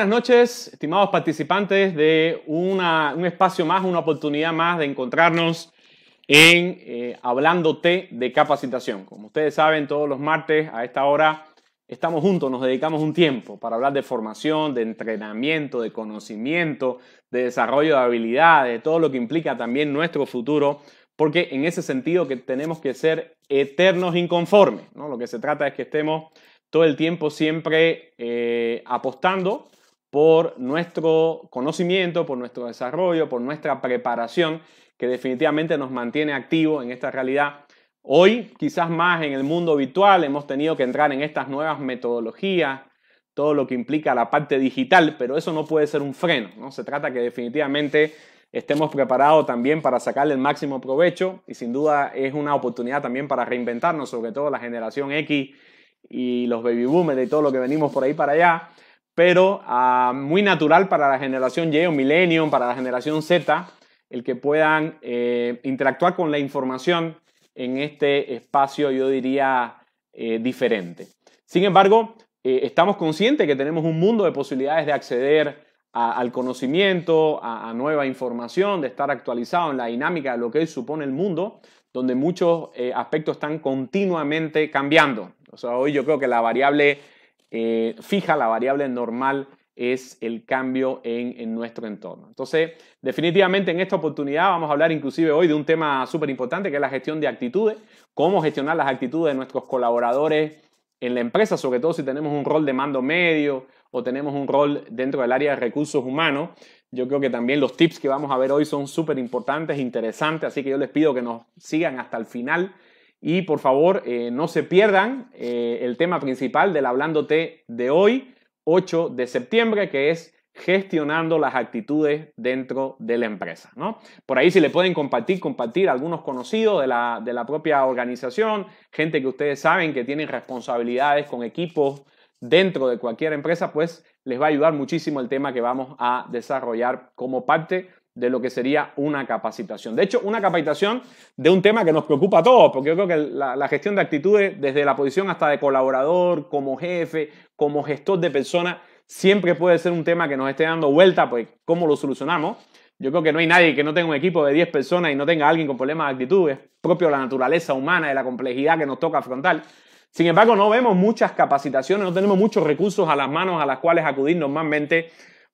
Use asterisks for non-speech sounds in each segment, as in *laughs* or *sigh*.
buenas noches, estimados participantes de un espacio más, una oportunidad más de encontrarnos en eh, Hablándote de Capacitación. Como ustedes saben, todos los martes a esta hora estamos juntos, nos dedicamos un tiempo para hablar de formación, de entrenamiento, de conocimiento, de desarrollo de habilidades, de todo lo que implica también nuestro futuro, porque en ese sentido que tenemos que ser eternos inconformes. ¿no? Lo que se trata es que estemos todo el tiempo siempre eh, apostando por nuestro conocimiento, por nuestro desarrollo, por nuestra preparación, que definitivamente nos mantiene activos en esta realidad. Hoy, quizás más en el mundo virtual, hemos tenido que entrar en estas nuevas metodologías, todo lo que implica la parte digital, pero eso no puede ser un freno, ¿no? Se trata que definitivamente estemos preparados también para sacarle el máximo provecho y sin duda es una oportunidad también para reinventarnos, sobre todo la generación X y los baby boomers y todo lo que venimos por ahí para allá pero ah, muy natural para la generación Y o Millennium, para la generación Z, el que puedan eh, interactuar con la información en este espacio, yo diría, eh, diferente. Sin embargo, eh, estamos conscientes que tenemos un mundo de posibilidades de acceder al conocimiento, a, a, nueva información, de estar actualizado en la dinámica de lo que supone el mundo, donde muchos aspectos están continuamente cambiando. O sea, hoy yo creo que la variable eh, fija, la variable normal es el cambio en, en, nuestro entorno. Entonces, definitivamente en esta oportunidad vamos a hablar inclusive hoy de un tema súper importante que es la gestión de actitudes, cómo gestionar las actitudes de nuestros colaboradores en la empresa, sobre todo si tenemos un rol de mando medio o tenemos un rol dentro del área de recursos humanos. Yo creo que también los tips que vamos a ver hoy son súper importantes, interesantes, así que yo les pido que nos sigan hasta el final y por favor, eh, no se pierdan eh, el tema principal del Hablándote de hoy, 8 de septiembre, que es gestionando las actitudes dentro de la empresa. ¿no? Por ahí si le pueden compartir, compartir algunos conocidos de la, de la propia organización, gente que ustedes saben que tienen responsabilidades con equipos dentro de cualquier empresa, pues les va a ayudar muchísimo el tema que vamos a desarrollar como parte de lo que sería una capacitación. De hecho, una capacitación de un tema que nos preocupa a todos, porque yo creo que la, gestión de actitudes, desde la posición hasta de colaborador, como jefe, como gestor de personas, siempre puede ser un tema que nos esté dando vuelta, pues cómo lo solucionamos. Yo creo que no hay nadie que no tenga un equipo de 10 personas y no tenga alguien con problemas de actitudes, propio de la naturaleza humana, de la complejidad que nos toca afrontar. Sin embargo, no vemos muchas capacitaciones, no tenemos muchos recursos a las manos a las cuales acudir normalmente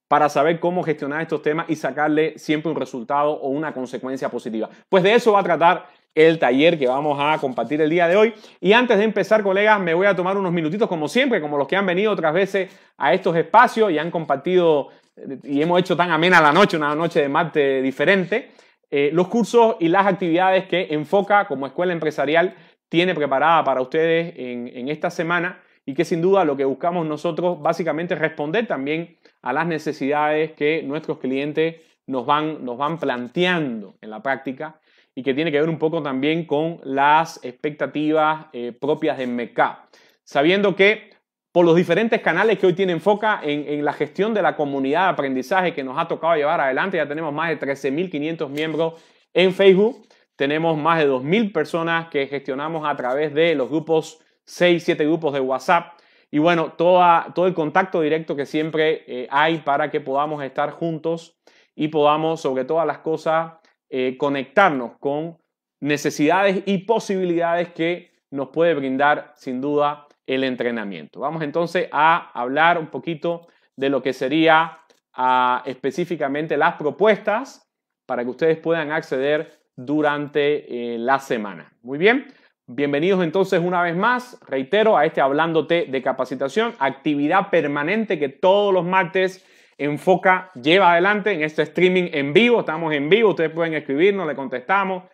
para saber cómo gestionar estos temas y sacarle siempre un resultado o una consecuencia positiva. Pues de eso va a tratar el taller que vamos a compartir el día de hoy. Y antes de empezar, colegas, me voy a tomar unos minutitos, como siempre, como los que han venido otras veces a estos espacios y han compartido eh, y hemos hecho tan amena la noche, una noche de martes diferente, eh, los cursos y las actividades que Enfoca como escuela empresarial tiene preparada para ustedes en, en esta semana y que sin duda lo que buscamos nosotros básicamente es responder también a las necesidades que nuestros clientes nos van, nos van planteando en la práctica y que tiene que ver un poco también con las expectativas eh, propias de mercado. Sabiendo que por los diferentes canales que hoy tiene enfoca en, en, la gestión de la comunidad de aprendizaje que nos ha tocado llevar adelante, ya tenemos más de 13.500 miembros en Facebook, tenemos más de 2.000 personas que gestionamos a través de los grupos, 6, 7 grupos de WhatsApp, y bueno, todo el contacto directo que siempre eh, hay para que podamos estar juntos y podamos, sobre todas las cosas, eh, conectarnos con necesidades y posibilidades que nos puede brindar sin duda el entrenamiento. Vamos entonces a hablar un poquito de lo que sería ah, específicamente las propuestas para que ustedes puedan acceder durante eh, la semana. Muy bien. Bienvenidos entonces una vez más, reitero, a este Hablándote de Capacitación, actividad permanente que todos los martes Enfoca lleva adelante en este streaming en vivo, estamos en vivo, ustedes pueden escribirnos, le contestamos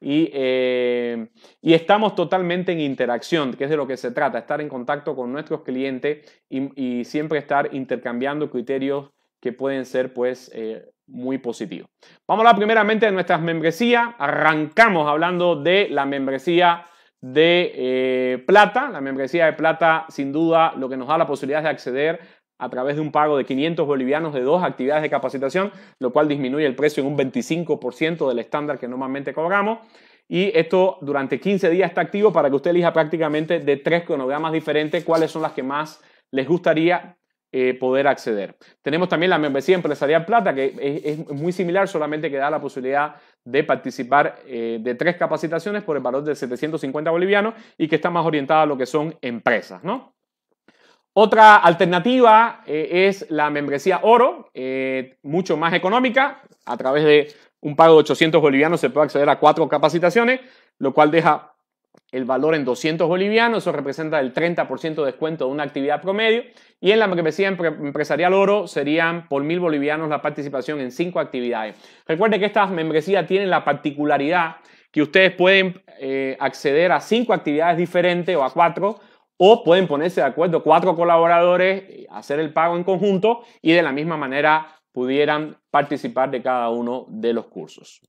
y, eh, y estamos totalmente en interacción, que es de lo que se trata, estar en contacto con nuestros clientes y, siempre estar intercambiando criterios que pueden ser pues eh, muy positivos. Vamos a hablar primeramente de nuestras membresías, arrancamos hablando de la membresía de eh, plata. La membresía de plata, sin duda, lo que nos da la posibilidad de acceder a través de un pago de 500 bolivianos de dos actividades de capacitación, lo cual disminuye el precio en un 25% del estándar que normalmente cobramos. Y esto durante 15 días está activo para que usted elija prácticamente de tres cronogramas diferentes cuáles son las que más les gustaría eh, poder acceder. Tenemos también la membresía empresarial plata, que es, muy similar, solamente que da la posibilidad de participar eh, de tres capacitaciones por el valor de 750 bolivianos y que está más orientada a lo que son empresas, Otra alternativa eh, es la membresía oro, mucho más económica, a través de un pago de 800 bolivianos se puede acceder a cuatro capacitaciones, lo cual deja el valor en 200 bolivianos, eso representa el 30% de descuento de una actividad promedio. Y en la membresía empresarial oro serían por mil bolivianos la participación en cinco actividades. Recuerde que estas membresías tienen la particularidad que ustedes pueden eh, acceder a cinco actividades diferentes o a cuatro, o pueden ponerse de acuerdo cuatro colaboradores, eh, hacer el pago en conjunto y de la misma manera pudieran participar de cada uno de los cursos.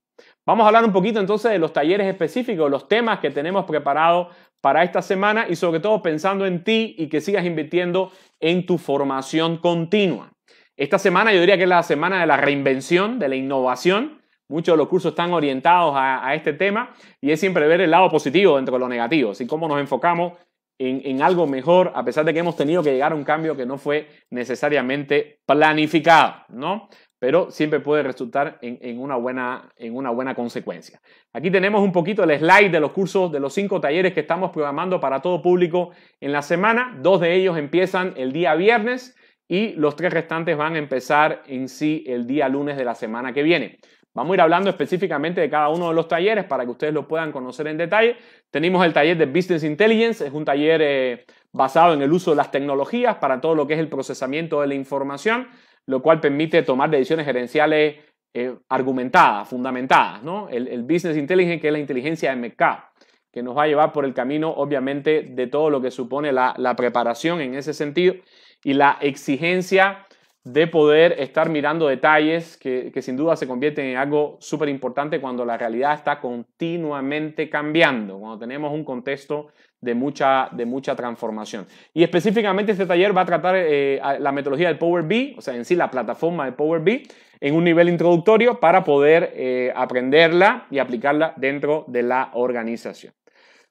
Vamos a hablar un poquito entonces de los talleres específicos, los temas que tenemos preparados para esta semana y sobre todo pensando en ti y que sigas invirtiendo en tu formación continua. Esta semana yo diría que es la semana de la reinvención, de la innovación. Muchos de los cursos están orientados a, este tema y es siempre ver el lado positivo dentro de lo negativo, así cómo nos enfocamos en, en algo mejor a pesar de que hemos tenido que llegar a un cambio que no fue necesariamente planificado, ¿no? pero siempre puede resultar en, una buena, en una buena consecuencia. Aquí tenemos un poquito el slide de los cursos, de los cinco talleres que estamos programando para todo público en la semana. Dos de ellos empiezan el día viernes y los tres restantes van a empezar en sí el día lunes de la semana que viene. Vamos a ir hablando específicamente de cada uno de los talleres para que ustedes lo puedan conocer en detalle. Tenemos el taller de Business Intelligence, es un taller eh, basado en el uso de las tecnologías para todo lo que es el procesamiento de la información lo cual permite tomar decisiones gerenciales eh, argumentadas, fundamentadas, ¿no? El, business intelligence, que es la inteligencia de mercado, que nos va a llevar por el camino, obviamente, de todo lo que supone la, preparación en ese sentido y la exigencia de poder estar mirando detalles que, que sin duda se convierten en algo súper importante cuando la realidad está continuamente cambiando, cuando tenemos un contexto de mucha, de mucha transformación. Y específicamente este taller va a tratar eh, la metodología del Power BI, o sea, en sí la plataforma de Power BI, en un nivel introductorio para poder eh, aprenderla y aplicarla dentro de la organización.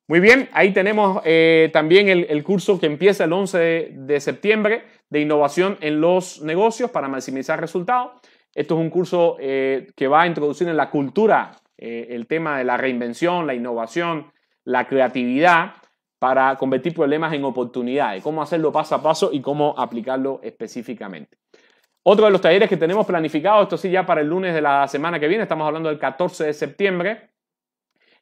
Muy bien, ahí tenemos eh, también el, curso que empieza el 11 de, septiembre de innovación en los negocios para maximizar resultados. Esto es un curso que va a introducir en la cultura el tema de la reinvención, la innovación, la creatividad para convertir problemas en oportunidades, cómo hacerlo paso a paso y cómo aplicarlo específicamente. Otro de los talleres que tenemos planificado, esto sí ya para el lunes de la semana que viene, estamos hablando del 14 de septiembre,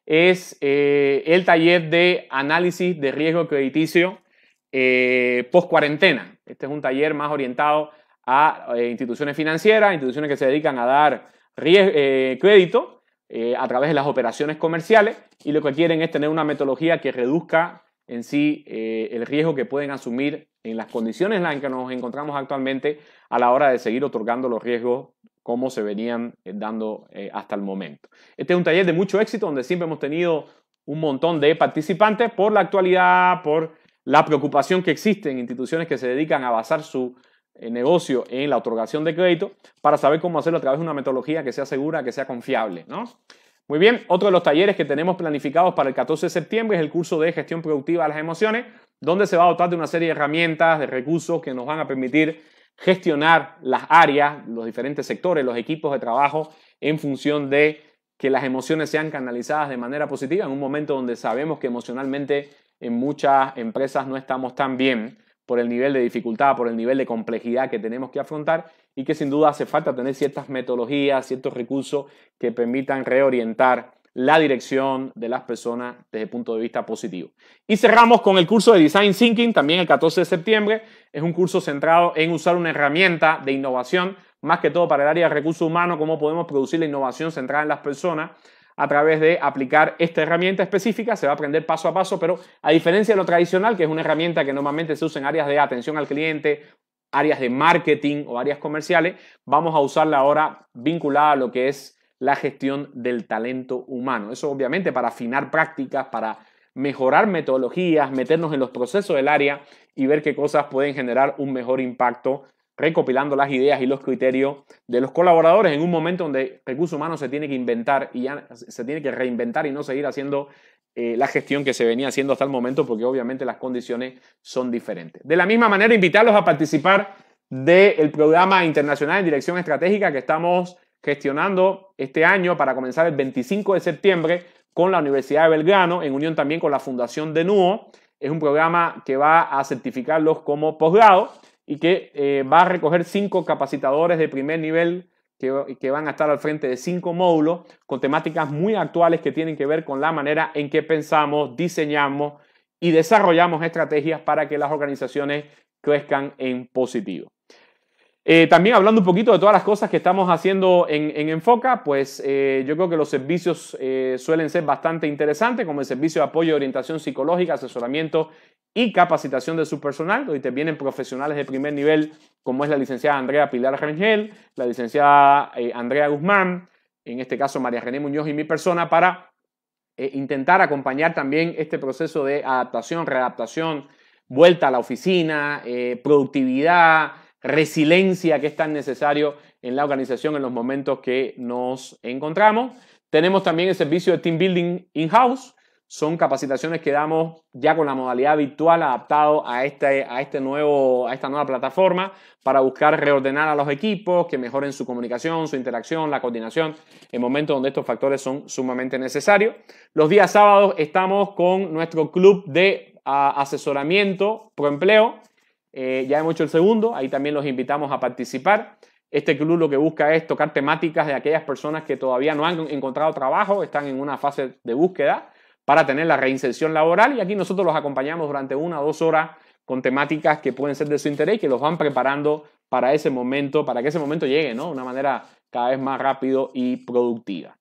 es eh, el taller de análisis de riesgo crediticio eh, post cuarentena. Este es un taller más orientado a eh, instituciones financieras, instituciones que se dedican a dar crédito eh, a través de las operaciones comerciales y lo que quieren es tener una metodología que reduzca en sí eh, el riesgo que pueden asumir en las condiciones en las que nos encontramos actualmente a la hora de seguir otorgando los riesgos como se venían eh, dando hasta el momento. Este es un taller de mucho éxito donde siempre hemos tenido un montón de participantes por la actualidad, por la preocupación que existe en instituciones que se dedican a basar su eh, negocio en la otorgación de crédito para saber cómo hacerlo a través de una metodología que sea segura, que sea confiable, ¿no? Muy bien, otro de los talleres que tenemos planificados para el 14 de septiembre es el curso de gestión productiva de las emociones, donde se va a dotar de una serie de herramientas, de recursos que nos van a permitir gestionar las áreas, los diferentes sectores, los equipos de trabajo en función de que las emociones sean canalizadas de manera positiva en un momento donde sabemos que emocionalmente en muchas empresas no estamos tan bien por el nivel de dificultad, por el nivel de complejidad que tenemos que afrontar y que sin duda hace falta tener ciertas metodologías, ciertos recursos que permitan reorientar la dirección de las personas desde el punto de vista positivo. Y cerramos con el curso de Design Thinking, también el 14 de septiembre. Es un curso centrado en usar una herramienta de innovación, más que todo para el área de recursos humanos, cómo podemos producir la innovación centrada en las personas a través de aplicar esta herramienta específica, se va a aprender paso a paso, pero a diferencia de lo tradicional, que es una herramienta que normalmente se usa en áreas de atención al cliente, áreas de marketing o áreas comerciales, vamos a usarla ahora vinculada a lo que es la gestión del talento humano. Eso obviamente para afinar prácticas, para mejorar metodologías, meternos en los procesos del área y ver qué cosas pueden generar un mejor impacto recopilando las ideas y los criterios de los colaboradores en un momento donde recursos humanos se tiene que inventar y se tiene que reinventar y no seguir haciendo eh, la gestión que se venía haciendo hasta el momento porque obviamente las condiciones son diferentes. De la misma manera, invitarlos a participar del programa internacional en dirección estratégica que estamos gestionando este año para comenzar el 25 de septiembre con la Universidad de Belgrano, en unión también con la Fundación de NUO. Es un programa que va a certificarlos como posgrado y que eh, va a recoger cinco capacitadores de primer nivel que, van a estar al frente de cinco módulos con temáticas muy actuales que tienen que ver con la manera en que pensamos, diseñamos y desarrollamos estrategias para que las organizaciones crezcan en positivo. Eh, también hablando un poquito de todas las cosas que estamos haciendo en, Enfoca, pues eh, yo creo que los servicios suelen ser bastante interesantes, como el servicio de apoyo y orientación psicológica, asesoramiento y capacitación de su personal, Hoy te vienen profesionales de primer nivel, como es la licenciada Andrea Pilar Rangel, la licenciada eh, Andrea Guzmán, en este caso María René Muñoz y mi persona, para eh, intentar acompañar también este proceso de adaptación, readaptación, vuelta a la oficina, eh, productividad, resiliencia que es tan necesario en la organización en los momentos que nos encontramos. Tenemos también el servicio de Team Building in-house, son capacitaciones que damos ya con la modalidad virtual adaptado a, este, a, este nuevo, a esta nueva plataforma para buscar reordenar a los equipos, que mejoren su comunicación, su interacción, la coordinación, en momentos donde estos factores son sumamente necesarios. Los días sábados estamos con nuestro club de asesoramiento pro empleo. Eh, ya hemos hecho el segundo, ahí también los invitamos a participar. Este club lo que busca es tocar temáticas de aquellas personas que todavía no han encontrado trabajo, están en una fase de búsqueda para tener la reinserción laboral y aquí nosotros los acompañamos durante una o dos horas con temáticas que pueden ser de su interés y que los van preparando para ese momento, para que ese momento llegue, De una manera cada vez más rápido y productiva.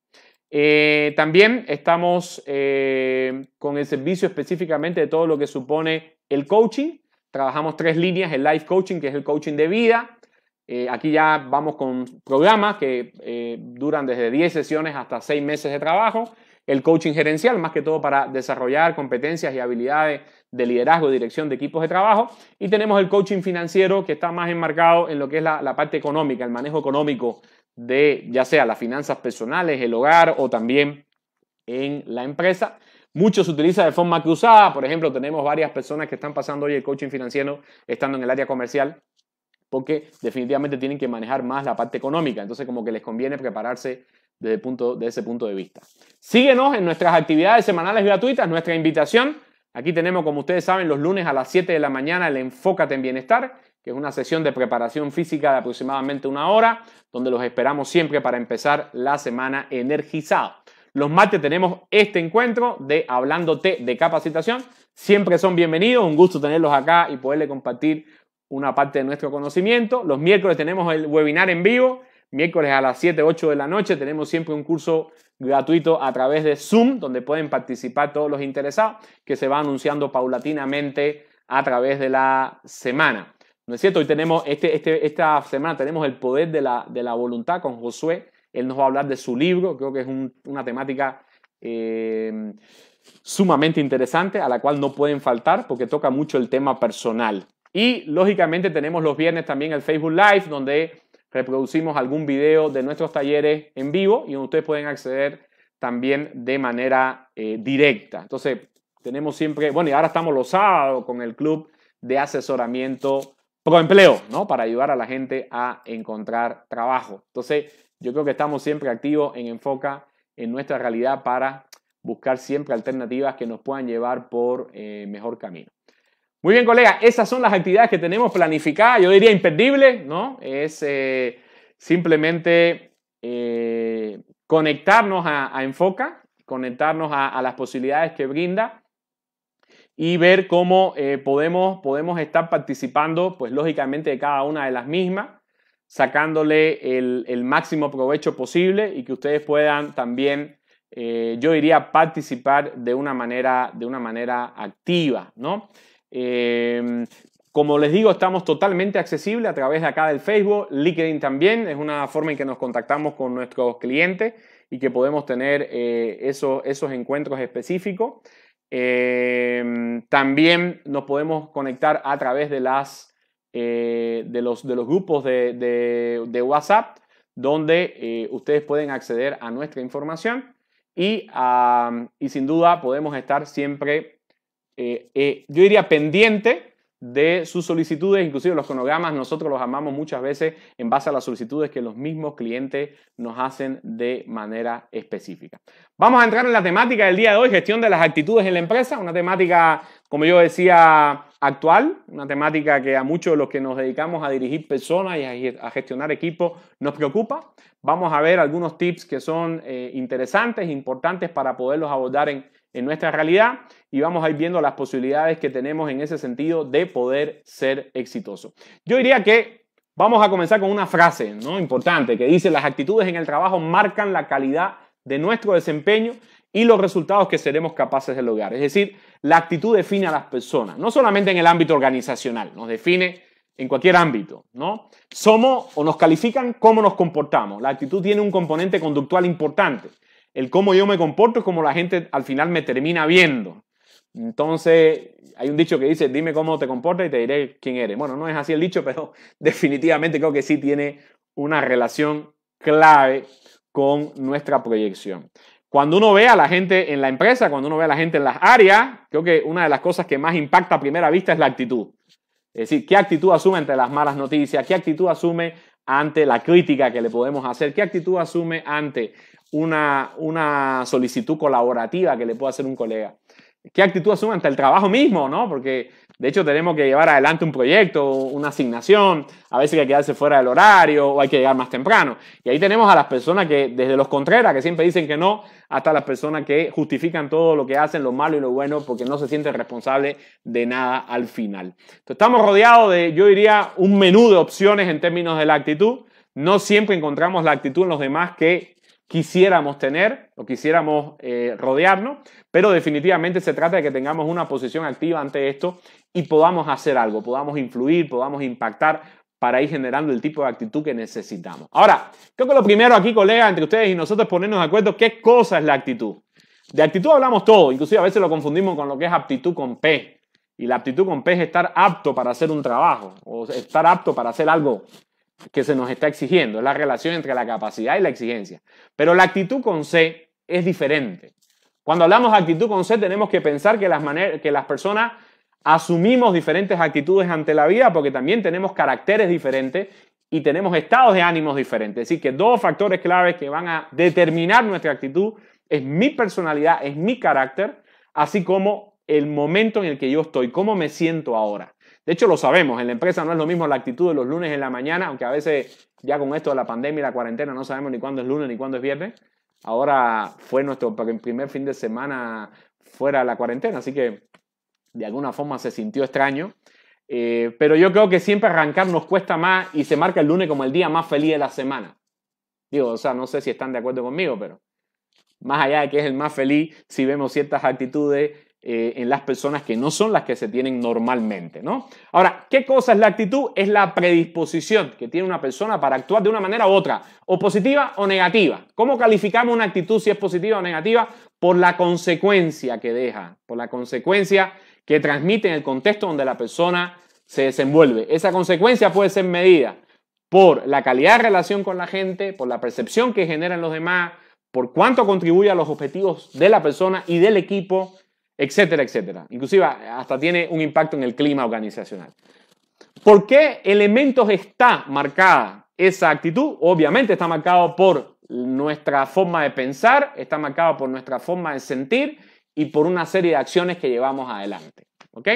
Eh, también estamos eh, con el servicio específicamente de todo lo que supone el coaching. Trabajamos tres líneas, el life coaching, que es el coaching de vida. Eh, aquí ya vamos con programas que duran desde 10 sesiones hasta 6 meses de trabajo el coaching gerencial, más que todo para desarrollar competencias y habilidades de liderazgo, y dirección de equipos de trabajo. Y tenemos el coaching financiero, que está más enmarcado en lo que es la, la parte económica, el manejo económico de ya sea las finanzas personales, el hogar o también en la empresa. Mucho se utiliza de forma cruzada, por ejemplo, tenemos varias personas que están pasando hoy el coaching financiero estando en el área comercial porque definitivamente tienen que manejar más la parte económica, entonces como que les conviene prepararse desde, punto, ese punto de vista. Síguenos en nuestras actividades semanales gratuitas, nuestra invitación. Aquí tenemos, como ustedes saben, los lunes a las 7 de la mañana el Enfócate en Bienestar, que es una sesión de preparación física de aproximadamente una hora, donde los esperamos siempre para empezar la semana energizado. Los martes tenemos este encuentro de Hablándote de capacitación. Siempre son bienvenidos, un gusto tenerlos acá y poderle compartir una parte de nuestro conocimiento. Los miércoles tenemos el webinar en vivo miércoles a las 7, 8 de la noche. Tenemos siempre un curso gratuito a través de Zoom, donde pueden participar todos los interesados, que se va anunciando paulatinamente a través de la semana. ¿No es cierto? Hoy tenemos, este, este esta semana tenemos el poder de la, de la voluntad con Josué. Él nos va a hablar de su libro, creo que es una temática eh, sumamente interesante, a la cual no pueden faltar porque toca mucho el tema personal. Y lógicamente tenemos los viernes también el Facebook Live, donde reproducimos algún video de nuestros talleres en vivo y ustedes pueden acceder también de manera eh, directa. Entonces, tenemos siempre, bueno, y ahora estamos los sábados con el club de asesoramiento empleo, ¿no? Para ayudar a la gente a encontrar trabajo. Entonces, yo creo que estamos siempre activos en enfoca en nuestra realidad para buscar siempre alternativas que nos puedan llevar por eh, mejor camino. Muy bien, colega, esas son las actividades que tenemos planificadas. Yo diría imperdible, ¿no? Es eh, simplemente eh, conectarnos a, Enfoca, conectarnos a, las posibilidades que brinda y ver cómo eh, podemos, podemos estar participando, pues lógicamente, de cada una de las mismas, sacándole el, máximo provecho posible y que ustedes puedan también, yo diría, participar de una manera, de una manera activa, ¿no? Em, como les digo, estamos totalmente accesibles a través de acá del Facebook, LinkedIn también, es una forma en que nos contactamos con nuestros clientes y que podemos tener eh, esos, encuentros específicos. Em, también nos podemos conectar a través de, las, eh, de, los, de los grupos de, WhatsApp, donde eh, ustedes pueden acceder a nuestra información y sin duda podemos estar siempre eh, eh, yo diría, pendiente de sus solicitudes, inclusive los cronogramas, nosotros los amamos muchas veces en base a las solicitudes que los mismos clientes nos hacen de manera específica. Vamos a entrar en la temática del día de hoy, gestión de las actitudes en la empresa, una temática, como yo decía, actual, una temática que a muchos de los que nos dedicamos a dirigir personas y a gestionar equipos nos preocupa. Vamos a ver algunos tips que son eh, interesantes, importantes para poderlos abordar en en nuestra realidad y vamos a ir viendo las posibilidades que tenemos en ese sentido de poder ser exitoso. Yo diría que vamos a comenzar con una frase ¿no? importante que dice, las actitudes en el trabajo marcan la calidad de nuestro desempeño y los resultados que seremos capaces de lograr. Es decir, la actitud define a las personas, no solamente en el ámbito organizacional, nos define en cualquier ámbito, ¿no? Somos o nos califican cómo nos comportamos. La actitud tiene un componente conductual importante el cómo yo me comporto es como la gente al final me termina viendo. Entonces, hay un dicho que dice, dime cómo te comportas y te diré quién eres. Bueno, no es así el dicho, *laughs* pero definitivamente creo que sí tiene una relación clave con nuestra proyección. Cuando uno ve a la gente en la empresa, cuando uno ve a la gente en las áreas, creo que una de las cosas que más impacta a primera vista es la actitud. Es decir, qué actitud asume ante las malas noticias, qué actitud asume ante la crítica que le podemos hacer, qué actitud asume ante una, una solicitud colaborativa que le pueda hacer un colega. ¿Qué actitud asume ante el trabajo mismo, no? Porque de hecho tenemos que llevar adelante un proyecto, una asignación, a veces hay que quedarse fuera del horario o hay que llegar más temprano. Y ahí tenemos a las personas que, desde los contreras, que siempre dicen que no, hasta las personas que justifican todo lo que hacen, lo malo y lo bueno, porque no se sienten responsables de nada al final. estamos rodeados de, yo diría, un menú de opciones en términos de la actitud. No siempre encontramos la actitud en los demás que quisiéramos tener o quisiéramos eh, rodearnos, pero definitivamente se trata de que tengamos una posición activa ante esto y podamos hacer algo, podamos influir, podamos impactar para ir generando el tipo de actitud que necesitamos. Ahora, creo que lo primero aquí, colega, entre ustedes y nosotros ponernos de acuerdo qué cosa es la actitud. De actitud hablamos todo, inclusive a veces lo confundimos con lo que es aptitud con P. Y la aptitud con P es estar apto para hacer un trabajo o estar apto para hacer algo que se nos está exigiendo, es la relación entre la capacidad y la exigencia. Pero la actitud con C es diferente. Cuando hablamos de actitud con C tenemos que pensar que las, personas asumimos diferentes actitudes ante la vida porque también tenemos caracteres diferentes y tenemos estados de ánimos diferentes. Es que dos factores claves que van a determinar nuestra actitud es mi personalidad, es mi carácter, así como el momento en el que yo estoy, cómo me siento ahora. De hecho, lo sabemos, en la empresa no es lo mismo la actitud de los lunes en la mañana, aunque a veces ya con esto de la pandemia y la cuarentena no sabemos ni cuándo es lunes ni cuándo es viernes. Ahora fue nuestro primer fin de semana fuera de la cuarentena, así que de alguna forma se sintió extraño. Eh, pero yo creo que siempre arrancar nos cuesta más y se marca el lunes como el día más feliz de la semana. Digo, o sea, no sé si están de acuerdo conmigo, pero más allá de que es el más feliz, si vemos ciertas actitudes eh, en las personas que no son las que se tienen normalmente, ¿no? Ahora, ¿qué cosa es la actitud? Es la predisposición que tiene una persona para actuar de una manera u otra, o positiva o negativa. ¿Cómo calificamos una actitud si es positiva o negativa? Por la consecuencia que deja, por la consecuencia que transmite en el contexto donde la persona se desenvuelve. Esa consecuencia puede ser medida por la calidad de relación con la gente, por la percepción que generan los demás, por cuánto contribuye a los objetivos de la persona y del equipo, etcétera, etcétera. Inclusive hasta tiene un impacto en el clima organizacional. ¿Por qué elementos está marcada esa actitud? Obviamente está marcado por nuestra forma de pensar, está marcado por nuestra forma de sentir y por una serie de acciones que llevamos adelante. ¿Ok?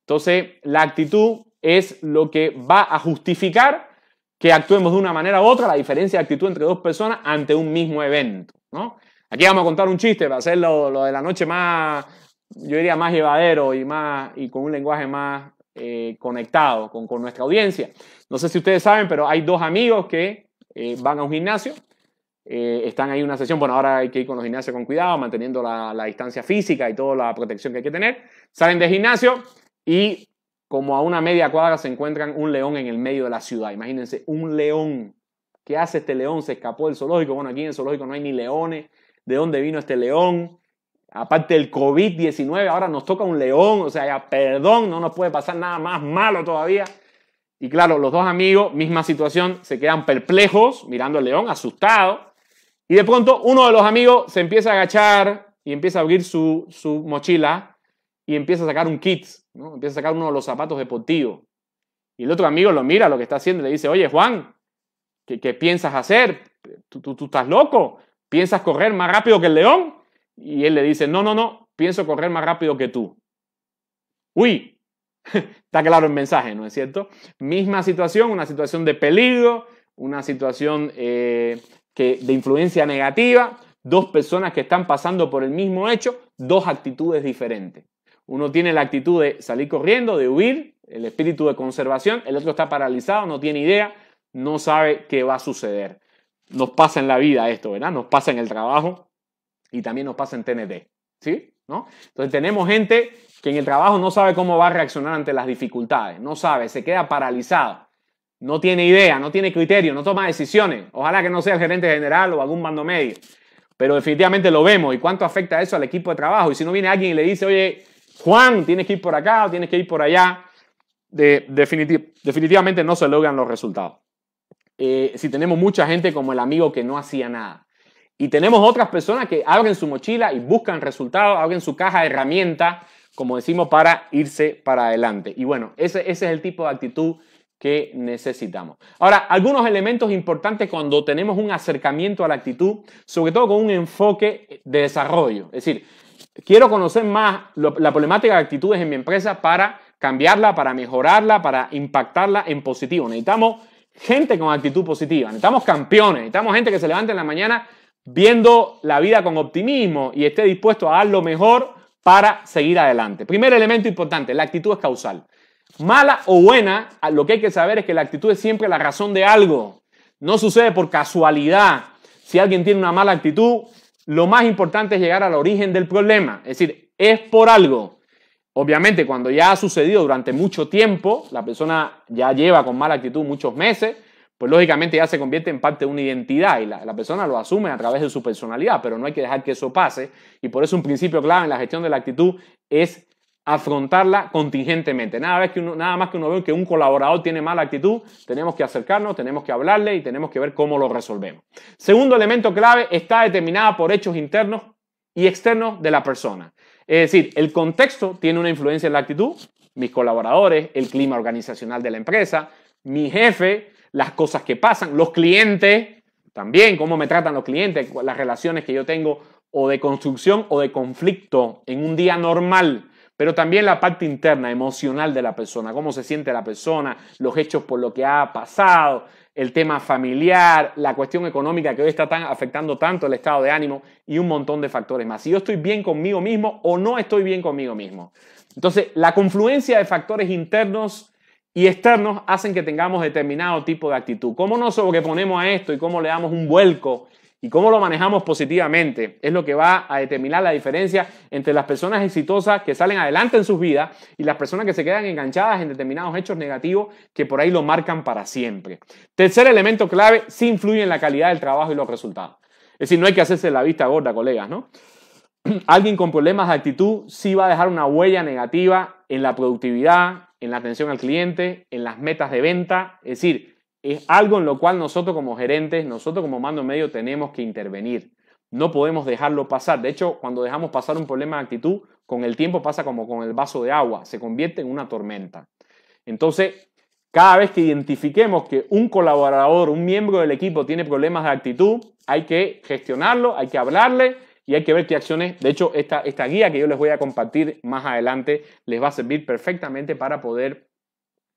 Entonces, la actitud es lo que va a justificar que actuemos de una manera u otra, la diferencia de actitud entre dos personas ante un mismo evento. ¿no? Aquí vamos a contar un chiste para hacer lo de la noche más, yo diría, más llevadero y, más, y con un lenguaje más eh, conectado con, nuestra audiencia. No sé si ustedes saben, pero hay dos amigos que eh, van a un gimnasio, eh, están ahí una sesión, bueno, ahora hay que ir con los gimnasios con cuidado, manteniendo la, distancia física y toda la protección que hay que tener, salen de gimnasio y como a una media cuadra se encuentran un león en el medio de la ciudad. Imagínense, un león. ¿Qué hace este león? Se escapó del zoológico. Bueno, aquí en el zoológico no hay ni leones. ¿De dónde vino este león? Aparte del COVID-19, ahora nos toca un león, o sea, perdón, no nos puede pasar nada más malo todavía. Y claro, los dos amigos, misma situación, se quedan perplejos mirando al león, asustados. Y de pronto uno de los amigos se empieza a agachar y empieza a abrir su, mochila y empieza a sacar un kit, empieza a sacar uno de los zapatos deportivos. Y el otro amigo lo mira, lo que está haciendo, le dice, oye Juan, ¿qué, piensas hacer? tú, tú estás loco? ¿Piensas correr más rápido que el león? Y él le dice, no, no, no, pienso correr más rápido que tú. Uy, *laughs* está claro el mensaje, ¿no es cierto? Misma situación, una situación de peligro, una situación eh, que, de influencia negativa, dos personas que están pasando por el mismo hecho, dos actitudes diferentes. Uno tiene la actitud de salir corriendo, de huir, el espíritu de conservación, el otro está paralizado, no tiene idea, no sabe qué va a suceder. Nos pasa en la vida esto, ¿verdad? Nos pasa en el trabajo, y también nos pasa en TND, ¿sí? ¿No? Entonces tenemos gente que en el trabajo no sabe cómo va a reaccionar ante las dificultades, no sabe, se queda paralizado, no tiene idea, no tiene criterio, no toma decisiones. Ojalá que no sea el gerente general o algún mando medio, pero definitivamente lo vemos y cuánto afecta eso al equipo de trabajo. Y si no viene alguien y le dice, oye, Juan, tienes que ir por acá o tienes que ir por allá, definitivamente no se logran los resultados. Eh, si tenemos mucha gente como el amigo que no hacía nada. Y tenemos otras personas que abren su mochila y buscan resultados, abren su caja de herramientas, como decimos, para irse para adelante. Y bueno, ese, ese es el tipo de actitud que necesitamos. Ahora, algunos elementos importantes cuando tenemos un acercamiento a la actitud, sobre todo con un enfoque de desarrollo. Es decir, quiero conocer más la problemática de actitudes en mi empresa para cambiarla, para mejorarla, para impactarla en positivo. Necesitamos gente con actitud positiva, necesitamos campeones, necesitamos gente que se levante en la mañana viendo la vida con optimismo y esté dispuesto a dar lo mejor para seguir adelante. Primer elemento importante, la actitud es causal. Mala o buena, lo que hay que saber es que la actitud es siempre la razón de algo. No sucede por casualidad. Si alguien tiene una mala actitud, lo más importante es llegar al origen del problema. Es decir, es por algo. Obviamente, cuando ya ha sucedido durante mucho tiempo, la persona ya lleva con mala actitud muchos meses, pues lógicamente ya se convierte en parte de una identidad y la, la, persona lo asume a través de su personalidad, pero no hay que dejar que eso pase. Y por eso un principio clave en la gestión de la actitud es afrontarla contingentemente. Nada, nada más que uno ve que un colaborador tiene mala actitud, tenemos que acercarnos, tenemos que hablarle y tenemos que ver cómo lo resolvemos. Segundo elemento clave, está determinada por hechos internos y externos de la persona. Es decir, el contexto tiene una influencia en la actitud, mis colaboradores, el clima organizacional de la empresa, mi jefe, las cosas que pasan, los clientes, también cómo me tratan los clientes, las relaciones que yo tengo o de construcción o de conflicto en un día normal, pero también la parte interna, emocional de la persona, cómo se siente la persona, los hechos por lo que ha pasado, el tema familiar, la cuestión económica que hoy está tan, afectando tanto el estado de ánimo y un montón de factores más. Si yo estoy bien conmigo mismo o no estoy bien conmigo mismo. Entonces, la confluencia de factores internos y externos hacen que tengamos determinado tipo de actitud. ¿Cómo nos sobreponemos a esto y cómo le damos un vuelco y cómo lo manejamos positivamente? Es lo que va a determinar la diferencia entre las personas exitosas que salen adelante en sus vidas y las personas que se quedan enganchadas en determinados hechos negativos que por ahí lo marcan para siempre. Tercer elemento clave, sí influye en la calidad del trabajo y los resultados. Es decir, no hay que hacerse la vista gorda, colegas, ¿no? *clears throat* Alguien con problemas de actitud sí va a dejar una huella negativa en la productividad, en la atención al cliente, en las metas de venta. Es decir, es algo en lo cual nosotros como gerentes, nosotros como mando medio tenemos que intervenir. No podemos dejarlo pasar. De hecho, cuando dejamos pasar un problema de actitud, con el tiempo pasa como con el vaso de agua, se convierte en una tormenta. Entonces, cada vez que identifiquemos que un colaborador, un miembro del equipo tiene problemas de actitud, hay que gestionarlo, hay que hablarle y hay que ver qué acciones. De hecho, esta, guía que yo les voy a compartir más adelante les va a servir perfectamente para poder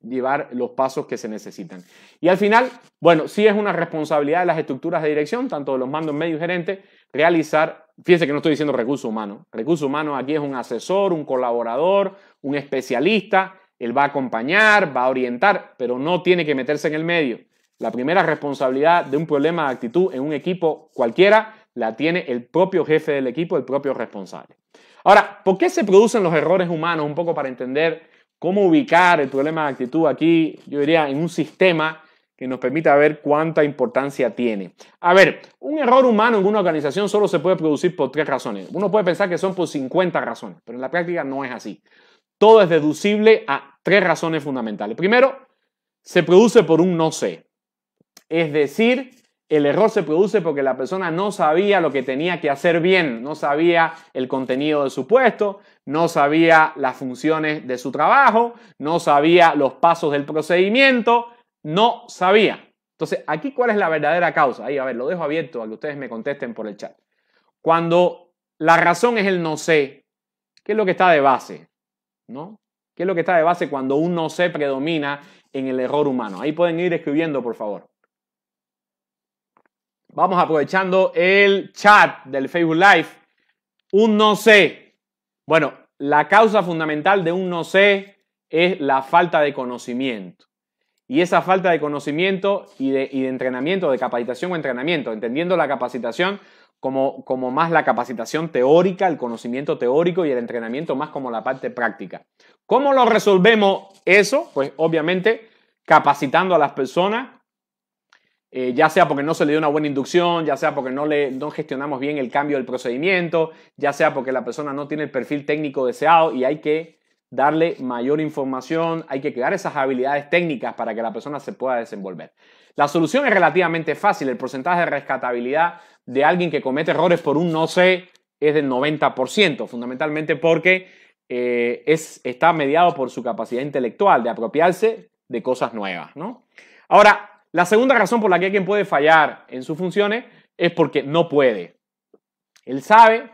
llevar los pasos que se necesitan. Y al final, bueno, sí es una responsabilidad de las estructuras de dirección, tanto de los mandos medios gerentes, realizar, fíjense que no estoy diciendo recurso humano, recurso humano aquí es un asesor, un colaborador, un especialista, él va a acompañar, va a orientar, pero no tiene que meterse en el medio. La primera responsabilidad de un problema de actitud en un equipo cualquiera la tiene el propio jefe del equipo, el propio responsable. Ahora, ¿por qué se producen los errores humanos? Un poco para entender cómo ubicar el problema de actitud aquí, yo diría, en un sistema que nos permita ver cuánta importancia tiene. A ver, un error humano en una organización solo se puede producir por tres razones. Uno puede pensar que son por 50 razones, pero en la práctica no es así. Todo es deducible a tres razones fundamentales. Primero, se produce por un no sé. Es decir, el error se produce porque la persona no sabía lo que tenía que hacer bien, no sabía el contenido de su puesto, no sabía las funciones de su trabajo, no sabía los pasos del procedimiento, no sabía. Entonces, aquí cuál es la verdadera causa. Ahí, a ver, lo dejo abierto a que ustedes me contesten por el chat. Cuando la razón es el no sé, ¿qué es lo que está de base? ¿No? ¿Qué es lo que está de base cuando un no sé predomina en el error humano? Ahí pueden ir escribiendo, por favor. Vamos aprovechando el chat del Facebook Live. Un no sé. Bueno, la causa fundamental de un no sé es la falta de conocimiento. Y esa falta de conocimiento y de, entrenamiento, de capacitación o entrenamiento, entendiendo la capacitación como, como, más la capacitación teórica, el conocimiento teórico y el entrenamiento más como la parte práctica. ¿Cómo lo resolvemos eso? Pues obviamente capacitando a las personas eh, ya sea porque no se le dio una buena inducción, ya sea porque no, le, gestionamos bien el cambio del procedimiento, ya sea porque la persona no tiene el perfil técnico deseado y hay que darle mayor información, hay que crear esas habilidades técnicas para que la persona se pueda desenvolver. La solución es relativamente fácil, el porcentaje de rescatabilidad de alguien que comete errores por un no sé es del 90%, fundamentalmente porque eh, es, está mediado por su capacidad intelectual de apropiarse de cosas nuevas. Ahora, la segunda razón por la que alguien puede fallar en sus funciones es porque no puede. Él sabe,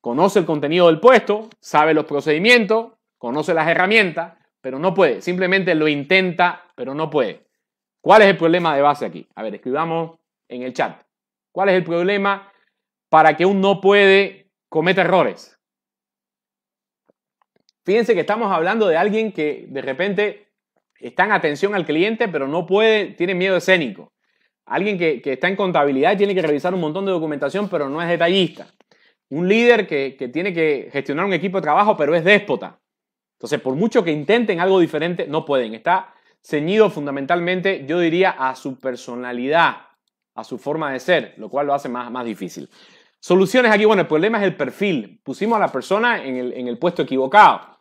conoce el contenido del puesto, sabe los procedimientos, conoce las herramientas, pero no puede. Simplemente lo intenta, pero no puede. ¿Cuál es el problema de base aquí? A ver, escribamos en el chat. ¿Cuál es el problema para que un no puede cometa errores? Fíjense que estamos hablando de alguien que de repente están atención al cliente, pero no puede, tiene miedo escénico. Alguien que, está en contabilidad tiene que revisar un montón de documentación, pero no es detallista. Un líder que, tiene que gestionar un equipo de trabajo, pero es déspota. Entonces, por mucho que intenten algo diferente, no pueden. Está ceñido fundamentalmente, yo diría, a su personalidad, a su forma de ser, lo cual lo hace más, más difícil. Soluciones aquí, bueno, el problema es el perfil. Pusimos a la persona en el, en el puesto equivocado.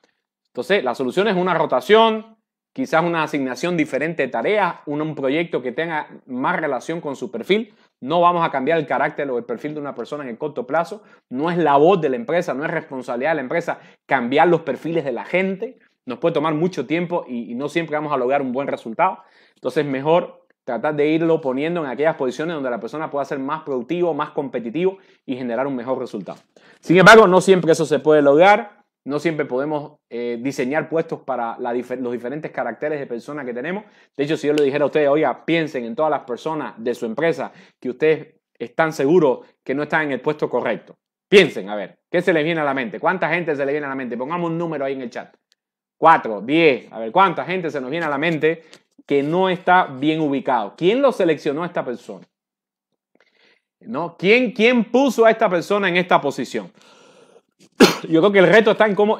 Entonces, la solución es una rotación, quizás una asignación diferente de tareas, un, proyecto que tenga más relación con su perfil. No vamos a cambiar el carácter o el perfil de una persona en el corto plazo. No es la voz de la empresa, no es responsabilidad de la empresa cambiar los perfiles de la gente. Nos puede tomar mucho tiempo y, no siempre vamos a lograr un buen resultado. Entonces, mejor tratar de irlo poniendo en aquellas posiciones donde la persona pueda ser más productivo, más competitivo y generar un mejor resultado. Sin embargo, no siempre eso se puede lograr. No siempre podemos eh, diseñar puestos para los diferentes caracteres de personas que tenemos. De hecho, si yo le dijera a ustedes, oiga, piensen en todas las personas de su empresa que ustedes están seguros que no están en el puesto correcto. Piensen, a ver, ¿qué se les viene a la mente? ¿Cuánta gente se le viene a la mente? Pongamos un número ahí en el chat. Cuatro, diez, a ver, ¿cuánta gente se nos viene a la mente que no está bien ubicado? ¿Quién lo seleccionó a esta persona? ¿No? ¿Quién, ¿Quién puso a esta persona en esta posición? *coughs* yo creo que el reto está en cómo,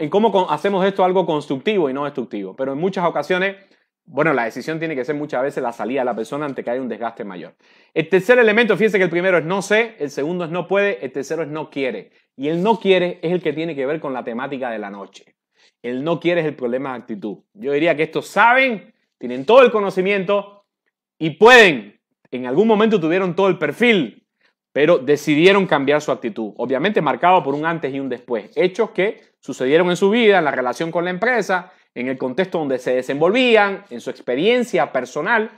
hacemos esto algo constructivo y no destructivo. Pero en muchas ocasiones, bueno, la decisión tiene que ser muchas veces la salida de la persona ante que haya un desgaste mayor. El tercer elemento, fíjense que el primero es no sé, el segundo es no puede, el tercero es no quiere. Y el no quiere es el que tiene que ver con la temática de la noche. El no quiere es el problema de actitud. Yo diría que estos saben, tienen todo el conocimiento y pueden. En algún momento tuvieron todo el perfil, pero decidieron cambiar su actitud, obviamente marcado por un antes y un después, hechos que sucedieron en su vida, en la relación con la empresa, en el contexto donde se desenvolvían, en su experiencia personal,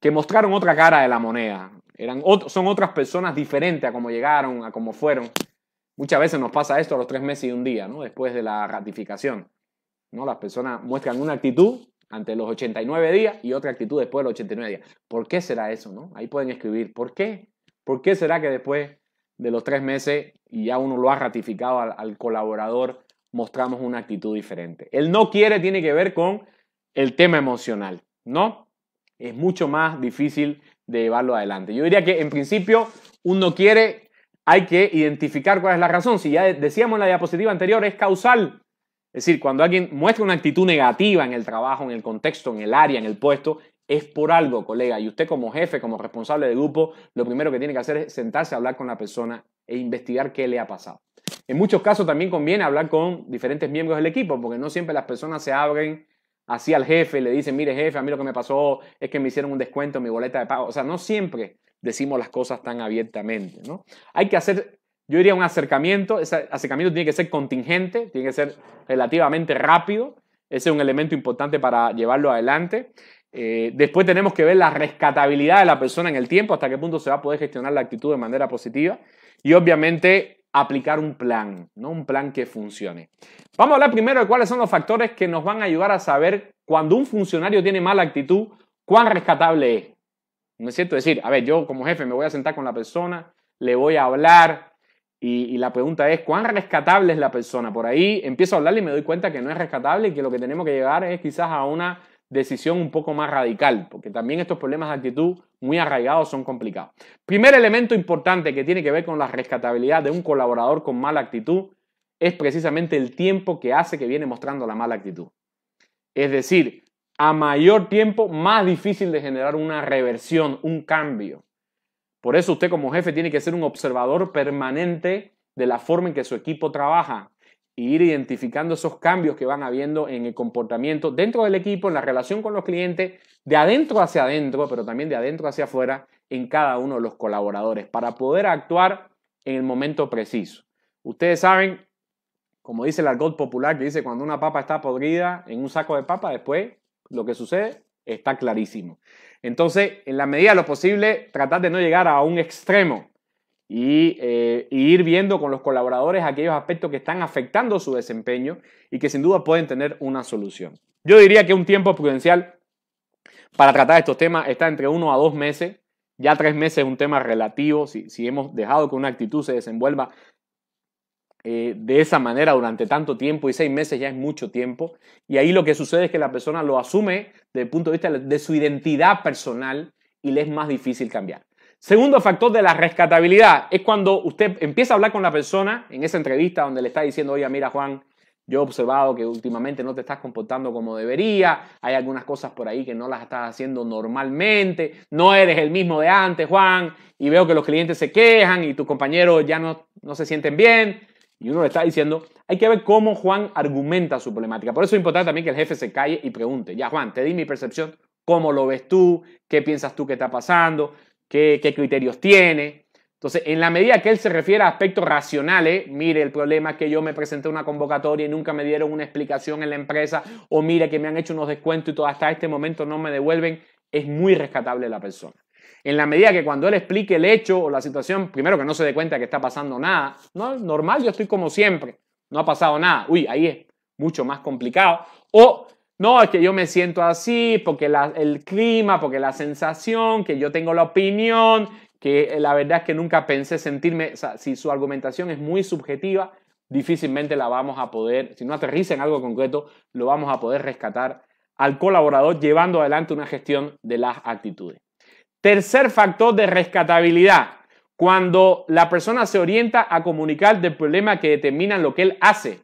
que mostraron otra cara de la moneda. Eran son otras personas diferentes a cómo llegaron, a cómo fueron. Muchas veces nos pasa esto a los tres meses y un día, ¿no? después de la ratificación. ¿no? Las personas muestran una actitud ante los 89 días y otra actitud después de los 89 días. ¿Por qué será eso? No? Ahí pueden escribir, ¿por qué? ¿Por qué será que después de los tres meses, y ya uno lo ha ratificado al, colaborador, mostramos una actitud diferente? El no quiere tiene que ver con el tema emocional, ¿no? Es mucho más difícil de llevarlo adelante. Yo diría que en principio uno quiere, hay que identificar cuál es la razón. Si ya decíamos en la diapositiva anterior, es causal. Es decir, cuando alguien muestra una actitud negativa en el trabajo, en el contexto, en el área, en el puesto, es por algo, colega. Y usted como jefe, como responsable de grupo, lo primero que tiene que hacer es sentarse a hablar con la persona e investigar qué le ha pasado. En muchos casos también conviene hablar con diferentes miembros del equipo, porque no siempre las personas se abren así al jefe, le dicen, mire jefe, a mí lo que me pasó es que me hicieron un descuento en mi boleta de pago. O sea, no siempre decimos las cosas tan abiertamente, ¿no? Hay que hacer, yo diría, un acercamiento. Ese acercamiento tiene que ser contingente, tiene que ser relativamente rápido. Ese es un elemento importante para llevarlo adelante. Eh, después tenemos que ver la rescatabilidad de la persona en el tiempo, hasta qué punto se va a poder gestionar la actitud de manera positiva y obviamente aplicar un plan, ¿no? un plan que funcione. Vamos a hablar primero de cuáles son los factores que nos van a ayudar a saber cuando un funcionario tiene mala actitud, cuán rescatable es. ¿No es cierto? decir, a ver, yo como jefe me voy a sentar con la persona, le voy a hablar y, y la pregunta es, ¿cuán rescatable es la persona? Por ahí empiezo a hablar y me doy cuenta que no es rescatable y que lo que tenemos que llegar es quizás a una decisión un poco más radical, porque también estos problemas de actitud muy arraigados son complicados. Primer elemento importante que tiene que ver con la rescatabilidad de un colaborador con mala actitud es precisamente el tiempo que hace que viene mostrando la mala actitud. Es decir, a mayor tiempo, más difícil de generar una reversión, un cambio. Por eso usted como jefe tiene que ser un observador permanente de la forma en que su equipo trabaja, ir identificando esos cambios que van habiendo en el comportamiento dentro del equipo, en la relación con los clientes, de adentro hacia adentro, pero también de adentro hacia afuera en cada uno de los colaboradores para poder actuar en el momento preciso. Ustedes saben, como dice el argot popular que dice cuando una papa está podrida en un saco de papa, después lo que sucede está clarísimo. Entonces, en la medida de lo posible, tratar de no llegar a un extremo eh, y, ir viendo con los colaboradores aquellos aspectos que están afectando su desempeño y que sin duda pueden tener una solución. Yo diría que un tiempo prudencial para tratar estos temas está entre uno a dos meses. Ya tres meses es un tema relativo. Si, hemos dejado que una actitud se desenvuelva eh, de esa manera durante tanto tiempo y seis meses ya es mucho tiempo. Y ahí lo que sucede es que la persona lo asume desde el punto de vista de su identidad personal y le es más difícil cambiar. Segundo factor de la rescatabilidad es cuando usted empieza a hablar con la persona en esa entrevista donde le está diciendo, oye, mira Juan, yo he observado que últimamente no te estás comportando como debería, hay algunas cosas por ahí que no las estás haciendo normalmente, no eres el mismo de antes, Juan, y veo que los clientes se quejan y tus compañeros ya no, no se sienten bien. Y uno le está diciendo, hay que ver cómo Juan argumenta su problemática. Por eso es importante también que el jefe se calle y pregunte, ya Juan, te di mi percepción, ¿cómo lo ves tú? ¿Qué piensas tú que está pasando? qué, criterios tiene. Entonces, en la medida que él se refiere a aspectos racionales, mire, el problema es que yo me presenté una convocatoria y nunca me dieron una explicación en la empresa, o mire que me han hecho unos descuentos y todo, hasta este momento no me devuelven, es muy rescatable la persona. En la medida que cuando él explique el hecho o la situación, primero que no se dé cuenta que está pasando nada, no, normal, yo estoy como siempre, no ha pasado nada, uy, ahí es mucho más complicado, o no, es que yo me siento así, porque el clima, porque la sensación, que yo tengo la opinión, que eh, la verdad es que nunca pensé sentirme, si su argumentación es muy subjetiva, difícilmente la vamos a poder, si no aterriza en algo concreto, lo vamos a poder rescatar al colaborador llevando adelante una gestión de las actitudes. Tercer factor de rescatabilidad, cuando la persona se orienta a comunicar del problema que determina lo que él hace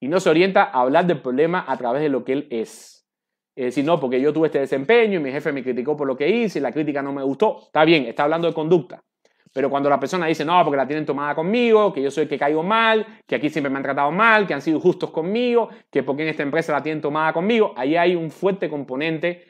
y no se orienta a hablar del problema a través de lo que él es. Es decir, no, porque yo tuve este desempeño y mi jefe me criticó por lo que hice y la crítica no me gustó. Está bien, está hablando de conducta. Pero cuando la persona dice, no, porque la tienen tomada conmigo, que yo soy el que caigo mal, que aquí siempre me han tratado mal, que han sido justos conmigo, que porque en esta empresa la tienen tomada conmigo, ahí hay un fuerte componente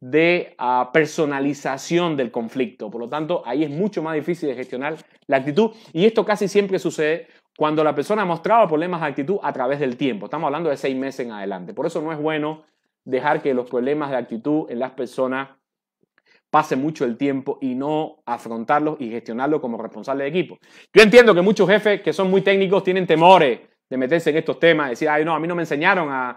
de ah, personalización del conflicto. Por lo tanto, ahí es mucho más difícil de gestionar la actitud. Y esto casi siempre sucede cuando la persona mostraba problemas de actitud a través del tiempo. Estamos hablando de seis meses en adelante. Por eso no es bueno dejar que los problemas de actitud en las personas pase mucho el tiempo y no afrontarlos y gestionarlos como responsable de equipo. Yo entiendo que muchos jefes que son muy técnicos tienen temores de meterse en estos temas, decir, ay, no, a mí no me enseñaron a,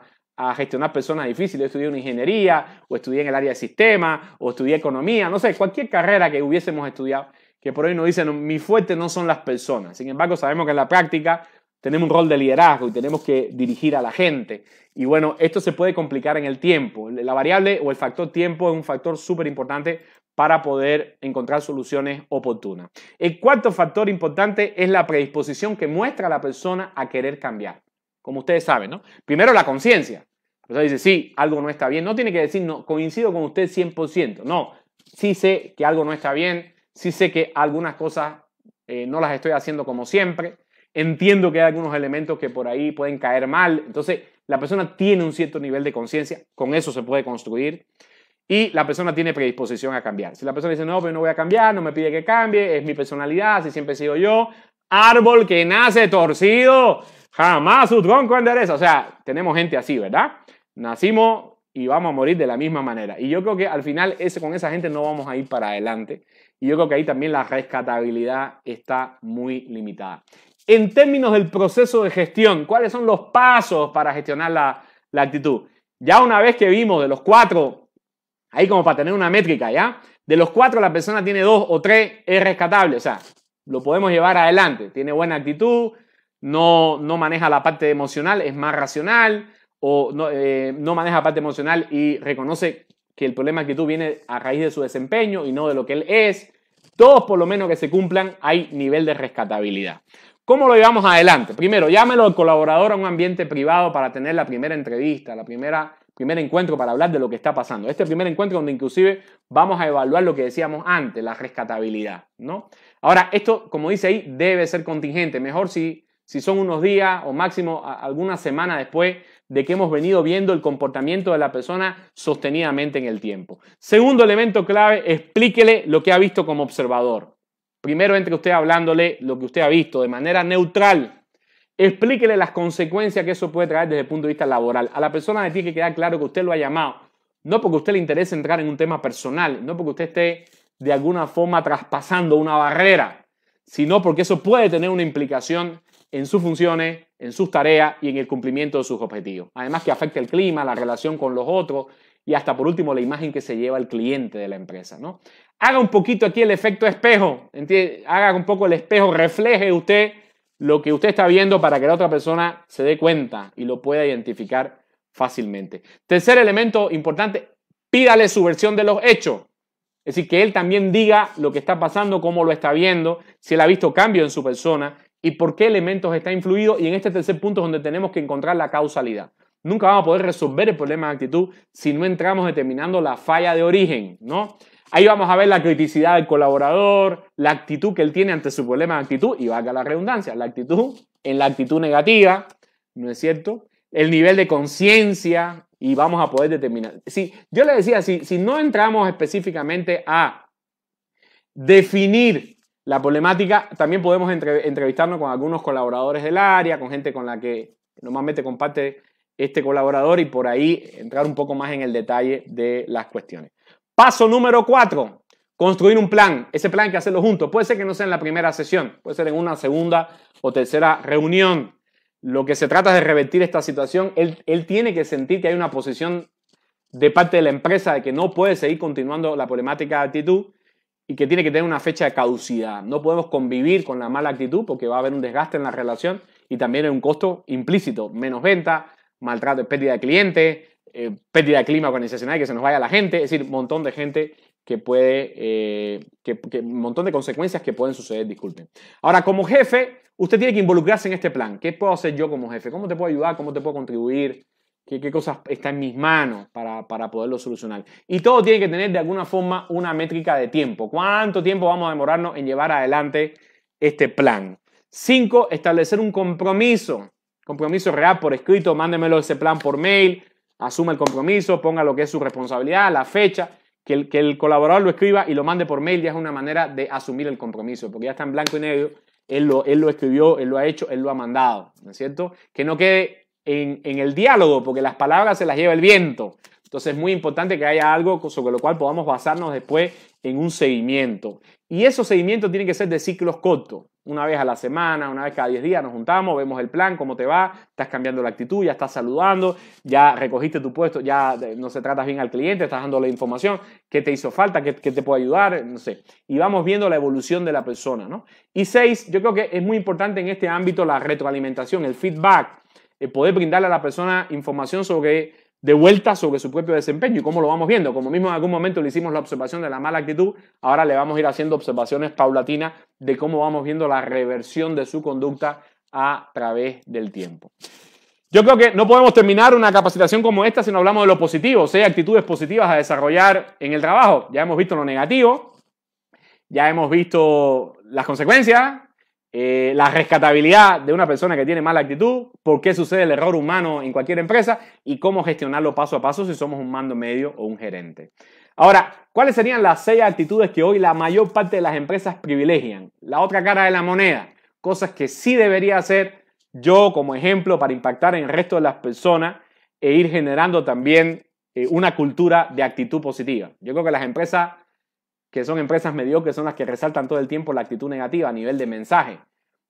gestionar personas difíciles, yo estudié una ingeniería, o estudié en el área de sistemas, o estudié economía, no sé, cualquier carrera que hubiésemos estudiado que por hoy nos dicen, mi fuerte no son las personas. Sin embargo, sabemos que en la práctica tenemos un rol de liderazgo y tenemos que dirigir a la gente. Y bueno, esto se puede complicar en el tiempo. La variable o el factor tiempo es un factor súper importante para poder encontrar soluciones oportunas. El cuarto factor importante es la predisposición que muestra la persona a querer cambiar. Como ustedes saben, ¿no? Primero la conciencia. La dice, sí, algo no está bien. No tiene que decir, no, coincido con usted 100%. No, sí sé que algo no está bien, Sí sé que algunas cosas eh, no las estoy haciendo como siempre. Entiendo que hay algunos elementos que por ahí pueden caer mal. Entonces, la persona tiene un cierto nivel de conciencia. Con eso se puede construir. Y la persona tiene predisposición a cambiar. Si la persona dice, no, pero pues no voy a cambiar, no me pide que cambie, es mi personalidad, así siempre he sido yo. Árbol que nace torcido, jamás su tronco endereza. O sea, tenemos gente así, ¿verdad? Nacimos y vamos a morir de la misma manera. Y yo creo que al final ese, con esa gente no vamos a ir para adelante. Y yo creo que ahí también la rescatabilidad está muy limitada. En términos del proceso de gestión, ¿cuáles son los pasos para gestionar la, actitud? Ya una vez que vimos de los cuatro, ahí como para tener una métrica, ¿ya? De los cuatro la persona tiene dos o tres, es rescatable, o sea, lo podemos llevar adelante. Tiene buena actitud, no, no maneja la parte emocional, es más racional, o eh, no, maneja parte emocional y reconoce que el problema que tú viene a raíz de su desempeño y no de lo que él es. Todos por lo menos que se cumplan hay nivel de rescatabilidad. ¿Cómo lo llevamos adelante? Primero, llámelo al colaborador a un ambiente privado para tener la primera entrevista, la primera primer encuentro para hablar de lo que está pasando. Este primer encuentro donde inclusive vamos a evaluar lo que decíamos antes, la rescatabilidad, ¿no? Ahora, esto, como dice ahí, debe ser contingente. Mejor si, si son unos días o máximo alguna semana después de que hemos venido viendo el comportamiento de la persona sostenidamente en el tiempo. Segundo elemento clave, explíquele lo que ha visto como observador. Primero entre usted hablándole lo que usted ha visto de manera neutral. Explíquele las consecuencias que eso puede traer desde el punto de vista laboral. A la persona de ti que quedar claro que usted lo ha llamado. No porque usted le interese entrar en un tema personal, no porque usted esté de alguna forma traspasando una barrera, sino porque eso puede tener una implicación en sus funciones, en sus tareas y en el cumplimiento de sus objetivos. Además que afecta el clima, la relación con los otros y hasta por último la imagen que se lleva el cliente de la empresa. ¿no? Haga un poquito aquí el efecto espejo, haga un poco el espejo, refleje usted lo que usted está viendo para que la otra persona se dé cuenta y lo pueda identificar fácilmente. Tercer elemento importante, pídale su versión de los hechos. Es decir, que él también diga lo que está pasando, cómo lo está viendo, si él ha visto cambio en su persona, y por qué elementos está influido. Y en este tercer punto es donde tenemos que encontrar la causalidad. Nunca vamos a poder resolver el problema de actitud si no entramos determinando la falla de origen, ¿no? Ahí vamos a ver la criticidad del colaborador, la actitud que él tiene ante su problema de actitud, y valga la redundancia, la actitud en la actitud negativa, ¿no es cierto? El nivel de conciencia, y vamos a poder determinar. Si, yo le decía, si no entramos específicamente a definir la problemática, también podemos entrevistarnos con algunos colaboradores del área, con gente con la que normalmente comparte este colaborador y por ahí entrar un poco más en el detalle de las cuestiones. Paso número cuatro, construir un plan. Ese plan hay que hacerlo juntos. Puede ser que no sea en la primera sesión, puede ser en una segunda o tercera reunión. Lo que se trata es de revertir esta situación. Él, él tiene que sentir que hay una posición de parte de la empresa de que no puede seguir continuando la problemática de actitud y que tiene que tener una fecha de caducidad. No podemos convivir con la mala actitud porque va a haber un desgaste en la relación y también hay un costo implícito, menos venta, maltrato, pérdida de cliente, eh, pérdida de clima organizacional, que se nos vaya la gente, es decir, un montón de gente que puede, eh, que, un montón de consecuencias que pueden suceder, disculpen. Ahora, como jefe, usted tiene que involucrarse en este plan. ¿Qué puedo hacer yo como jefe? ¿Cómo te puedo ayudar? ¿Cómo te puedo contribuir? qué, cosas está en mis manos para, poderlo solucionar. Y todo tiene que tener de alguna forma una métrica de tiempo. ¿Cuánto tiempo vamos a demorarnos en llevar adelante este plan? Cinco, establecer un compromiso. Compromiso real por escrito, mándemelo ese plan por mail, asuma el compromiso, ponga lo que es su responsabilidad, la fecha, que el, que el colaborador lo escriba y lo mande por mail ya es una manera de asumir el compromiso, porque ya está en blanco y negro él lo, él lo, escribió, él lo ha hecho, él lo ha mandado, ¿no es cierto? Que no quede en, el diálogo, porque las palabras se las lleva el viento. Entonces es muy importante que haya algo sobre lo cual podamos basarnos después en un seguimiento. Y esos seguimientos tienen que ser de ciclos cortos. Una vez a la semana, una vez cada 10 días nos juntamos, vemos el plan, cómo te va, estás cambiando la actitud, ya estás saludando, ya recogiste tu puesto, ya eh, no se tratas bien al cliente, estás dando la información, qué te hizo falta, qué, qué te puede ayudar, no sé. Y vamos viendo la evolución de la persona, ¿no? Y seis, yo creo que es muy importante en este ámbito la retroalimentación, el feedback eh, poder brindarle a la persona información sobre de vuelta sobre su propio desempeño y cómo lo vamos viendo. Como mismo en algún momento le hicimos la observación de la mala actitud, ahora le vamos a ir haciendo observaciones paulatinas de cómo vamos viendo la reversión de su conducta a través del tiempo. Yo creo que no podemos terminar una capacitación como esta si no hablamos de lo positivo, o sea, actitudes positivas a desarrollar en el trabajo. Ya hemos visto lo negativo, ya hemos visto las consecuencias, eh, la rescatabilidad de una persona que tiene mala actitud, por qué sucede el error humano en cualquier empresa y cómo gestionarlo paso a paso si somos un mando medio o un gerente. Ahora, ¿cuáles serían las seis actitudes que hoy la mayor parte de las empresas privilegian? La otra cara de la moneda, cosas que sí debería hacer yo como ejemplo para impactar en el resto de las personas e ir generando también eh, una cultura de actitud positiva. Yo creo que las empresas que son empresas mediocres, son las que resaltan todo el tiempo la actitud negativa a nivel de mensaje.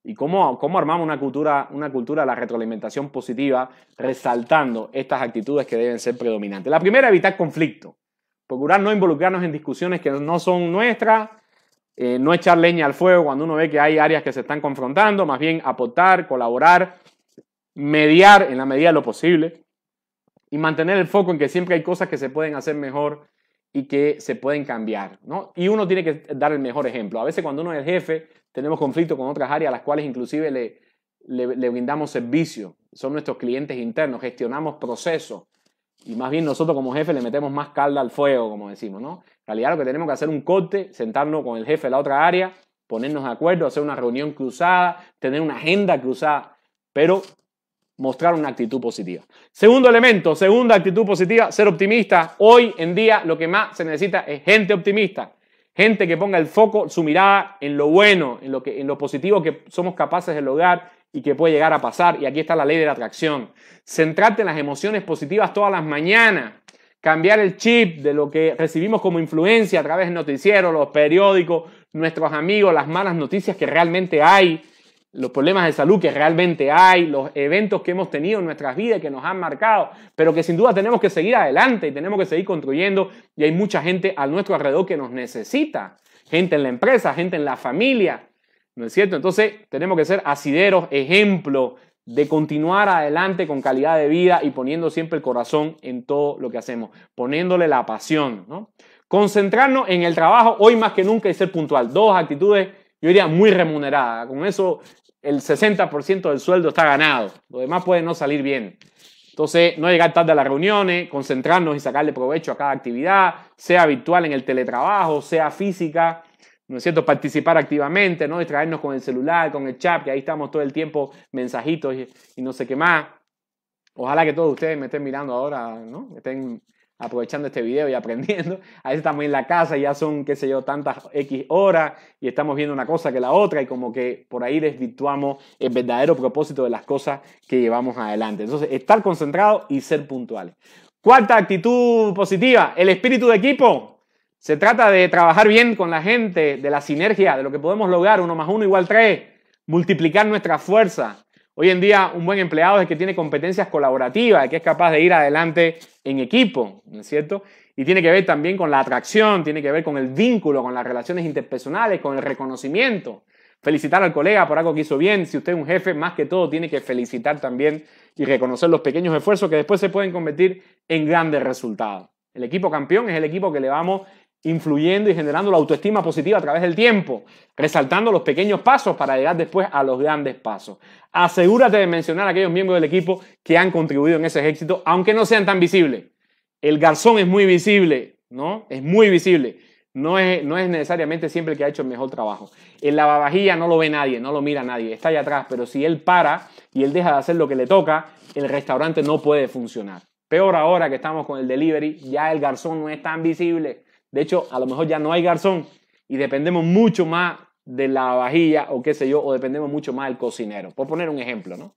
¿Y cómo, cómo armamos una cultura, una cultura de la retroalimentación positiva resaltando estas actitudes que deben ser predominantes? La primera, evitar conflicto. Procurar no involucrarnos en discusiones que no son nuestras, eh, no echar leña al fuego cuando uno ve que hay áreas que se están confrontando, más bien aportar, colaborar, mediar en la medida de lo posible y mantener el foco en que siempre hay cosas que se pueden hacer mejor y que se pueden cambiar, ¿no? Y uno tiene que dar el mejor ejemplo. A veces cuando uno es el jefe, tenemos conflicto con otras áreas a las cuales inclusive le, le, brindamos servicio. Son nuestros clientes internos, gestionamos procesos. Y más bien nosotros como jefe le metemos más calda al fuego, como decimos, ¿no? En realidad lo que tenemos que hacer es un corte, sentarnos con el jefe de la otra área, ponernos de acuerdo, hacer una reunión cruzada, tener una agenda cruzada. Pero mostrar una actitud positiva. Segundo elemento, segunda actitud positiva, ser optimista. Hoy en día lo que más se necesita es gente optimista, gente que ponga el foco, su mirada en lo bueno, en lo, que, en lo positivo que somos capaces de lograr y que puede llegar a pasar. Y aquí está la ley de la atracción. Centrarte en las emociones positivas todas las mañanas. Cambiar el chip de lo que recibimos como influencia a través del noticiero, los periódicos, nuestros amigos, las malas noticias que realmente hay los problemas de salud que realmente hay, los eventos que hemos tenido en nuestras vidas que nos han marcado, pero que sin duda tenemos que seguir adelante y tenemos que seguir construyendo y hay mucha gente a nuestro alrededor que nos necesita, gente en la empresa, gente en la familia, ¿no es cierto? Entonces tenemos que ser asideros, ejemplo de continuar adelante con calidad de vida y poniendo siempre el corazón en todo lo que hacemos, poniéndole la pasión, ¿no? Concentrarnos en el trabajo hoy más que nunca y ser puntual. Dos actitudes yo diría muy remuneradas. Con eso el 60% del sueldo está ganado. Lo demás puede no salir bien. Entonces, no llegar tarde a las reuniones, concentrarnos y sacarle provecho a cada actividad, sea virtual en el teletrabajo, sea física, ¿no es cierto? Participar activamente, no distraernos con el celular, con el chat, que ahí estamos todo el tiempo mensajitos y, no sé qué más. Ojalá que todos ustedes me estén mirando ahora, ¿no? Estén aprovechando este video y aprendiendo. *laughs* A veces estamos en la casa y ya son, qué sé yo, tantas X horas y estamos viendo una cosa que la otra y como que por ahí desvirtuamos el verdadero propósito de las cosas que llevamos adelante. Entonces, estar concentrado y ser puntuales. Cuarta actitud positiva, el espíritu de equipo. Se trata de trabajar bien con la gente, de la sinergia, de lo que podemos lograr, uno más uno igual tres, multiplicar nuestra fuerza. Hoy en día un buen empleado es el que tiene competencias colaborativas, que es capaz de ir adelante en equipo, ¿no es cierto? Y tiene que ver también con la atracción, tiene que ver con el vínculo, con las relaciones interpersonales, con el reconocimiento. Felicitar al colega por algo que hizo bien. Si usted es un jefe, más que todo, tiene que felicitar también y reconocer los pequeños esfuerzos que después se pueden convertir en grandes resultados. El equipo campeón es el equipo que le vamos influyendo y generando la autoestima positiva a través del tiempo, resaltando los pequeños pasos para llegar después a los grandes pasos. Asegúrate de mencionar a aquellos miembros del equipo que han contribuido en ese éxito, aunque no sean tan visibles. El garzón es muy visible, ¿no? Es muy visible. No es, no es necesariamente siempre el que ha hecho el mejor trabajo. en la lavavajilla no lo ve nadie, no lo mira nadie, está allá atrás, pero si él para y él deja de hacer lo que le toca, el restaurante no puede funcionar. Peor ahora que estamos con el delivery, ya el garzón no es tan visible de hecho, a lo mejor ya no hay garzón y dependemos mucho más de la vajilla o qué sé yo, o dependemos mucho más del cocinero, por poner un ejemplo, ¿no?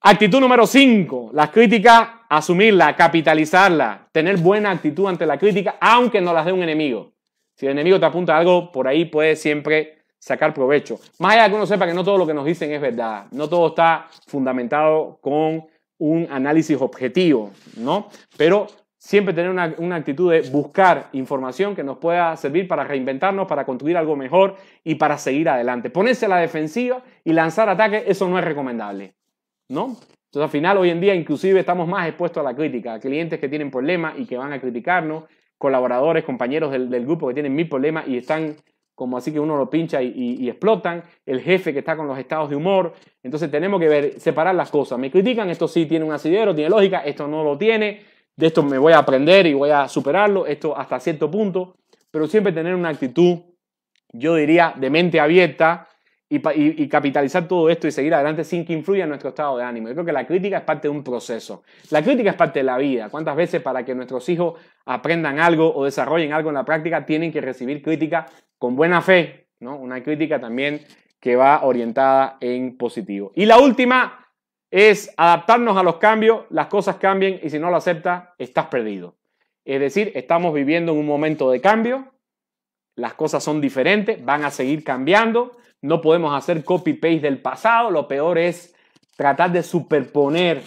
Actitud número 5, las críticas, asumirlas, capitalizarlas, tener buena actitud ante la crítica, aunque no las dé un enemigo. Si el enemigo te apunta algo, por ahí puedes siempre sacar provecho. Más allá de que uno sepa que no todo lo que nos dicen es verdad, no todo está fundamentado con un análisis objetivo, ¿no? Pero siempre tener una, actitud de buscar información que nos pueda servir para reinventarnos, para construir algo mejor y para seguir adelante. Ponerse a la defensiva y lanzar ataques, eso no es recomendable, ¿no? Entonces al final hoy en día inclusive estamos más expuestos a la crítica, a clientes que tienen problemas y que van a criticarnos, colaboradores, compañeros del, grupo que tienen mil problemas y están como así que uno lo pincha y, explotan, el jefe que está con los estados de humor. Entonces tenemos que ver, separar las cosas. Me critican, esto sí tiene un asidero, tiene lógica, esto no lo tiene de esto me voy a aprender y voy a superarlo, esto hasta cierto punto, pero siempre tener una actitud, yo diría, de mente abierta y, capitalizar todo esto y seguir adelante sin que influya en nuestro estado de ánimo. Yo creo que la crítica es parte de un proceso. La crítica es parte de la vida. ¿Cuántas veces para que nuestros hijos aprendan algo o desarrollen algo en la práctica tienen que recibir crítica con buena fe? ¿no? Una crítica también que va orientada en positivo. Y la última, es adaptarnos a los cambios, las cosas cambian y si no lo aceptas, estás perdido. Es decir, estamos viviendo en un momento de cambio, las cosas son diferentes, van a seguir cambiando, no podemos hacer copy-paste del pasado, lo peor es tratar de superponer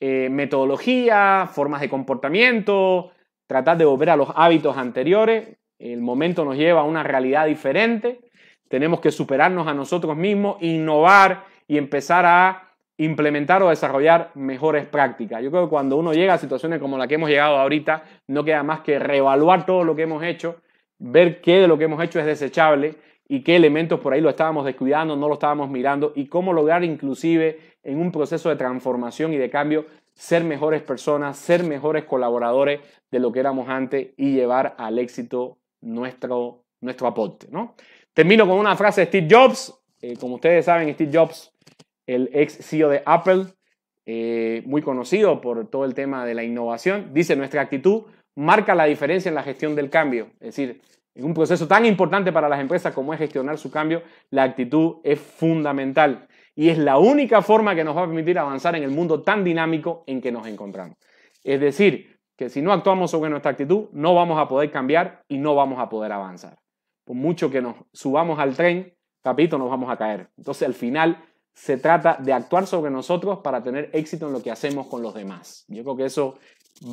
eh, metodología, formas de comportamiento, tratar de volver a los hábitos anteriores. El momento nos lleva a una realidad diferente, tenemos que superarnos a nosotros mismos, innovar y empezar a implementar o desarrollar mejores prácticas. Yo creo que cuando uno llega a situaciones como la que hemos llegado ahorita, no queda más que reevaluar todo lo que hemos hecho, ver qué de lo que hemos hecho es desechable y qué elementos por ahí lo estábamos descuidando, no lo estábamos mirando y cómo lograr inclusive en un proceso de transformación y de cambio ser mejores personas, ser mejores colaboradores de lo que éramos antes y llevar al éxito nuestro, nuestro aporte. ¿no? Termino con una frase de Steve Jobs. Eh, como ustedes saben, Steve Jobs el ex CEO de Apple, eh, muy conocido por todo el tema de la innovación, dice, nuestra actitud marca la diferencia en la gestión del cambio. Es decir, en un proceso tan importante para las empresas como es gestionar su cambio, la actitud es fundamental y es la única forma que nos va a permitir avanzar en el mundo tan dinámico en que nos encontramos. Es decir, que si no actuamos sobre nuestra actitud, no vamos a poder cambiar y no vamos a poder avanzar. Por mucho que nos subamos al tren, capito, nos vamos a caer. Entonces, al final, se trata de actuar sobre nosotros para tener éxito en lo que hacemos con los demás. Yo creo que eso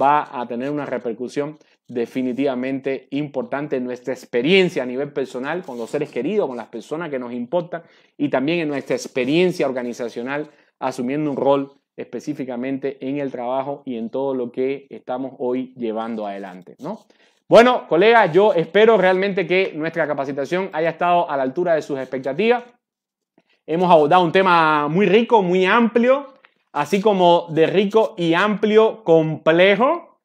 va a tener una repercusión definitivamente importante en nuestra experiencia a nivel personal con los seres queridos, con las personas que nos importan y también en nuestra experiencia organizacional asumiendo un rol específicamente en el trabajo y en todo lo que estamos hoy llevando adelante, Bueno, colegas, yo espero realmente que nuestra capacitación haya estado a la altura de sus expectativas. Hemos abordado un tema muy rico, muy amplio, así como de rico y amplio complejo.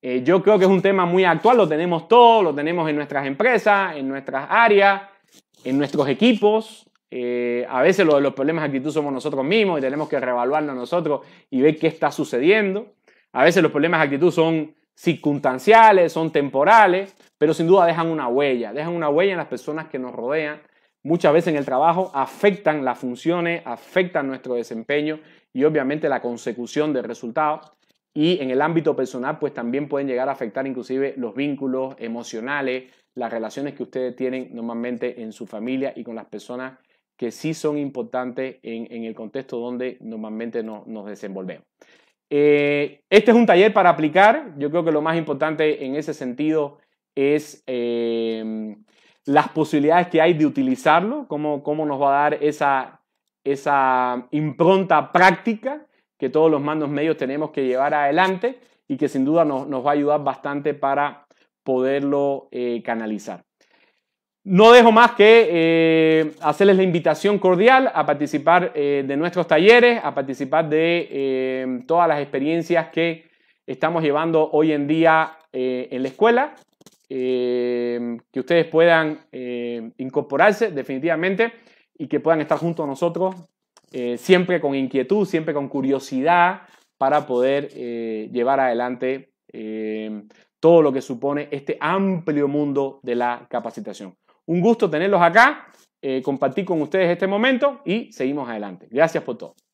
Eh, yo creo que es un tema muy actual, lo tenemos todo, lo tenemos en nuestras empresas, en nuestras áreas, en nuestros equipos. Eh, a veces lo de los problemas de actitud somos nosotros mismos y tenemos que reevaluarlos nosotros y ver qué está sucediendo. A veces los problemas de actitud son circunstanciales, son temporales, pero sin duda dejan una huella, dejan una huella en las personas que nos rodean, muchas veces en el trabajo afectan las funciones, afectan nuestro desempeño y obviamente la consecución de resultados. Y en el ámbito personal, pues también pueden llegar a afectar inclusive los vínculos emocionales, las relaciones que ustedes tienen normalmente en su familia y con las personas que sí son importantes en, el contexto donde normalmente nos desenvolvemos. Eh, este es un taller para aplicar. Yo creo que lo más importante en ese sentido es eh, las posibilidades que hay de utilizarlo, cómo, cómo nos va a dar esa, esa impronta práctica que todos los mandos medios tenemos que llevar adelante y que sin duda nos, va a ayudar bastante para poderlo eh, canalizar. No dejo más que eh, hacerles la invitación cordial a participar eh, de nuestros talleres, a participar de todas las experiencias que estamos llevando hoy en día en la escuela. Eh, que ustedes puedan eh, incorporarse definitivamente y que puedan estar junto a nosotros eh, siempre con inquietud, siempre con curiosidad para poder llevar adelante todo lo que supone este amplio mundo de la capacitación. Un gusto tenerlos acá, compartir con ustedes este momento y seguimos adelante. Gracias por todo.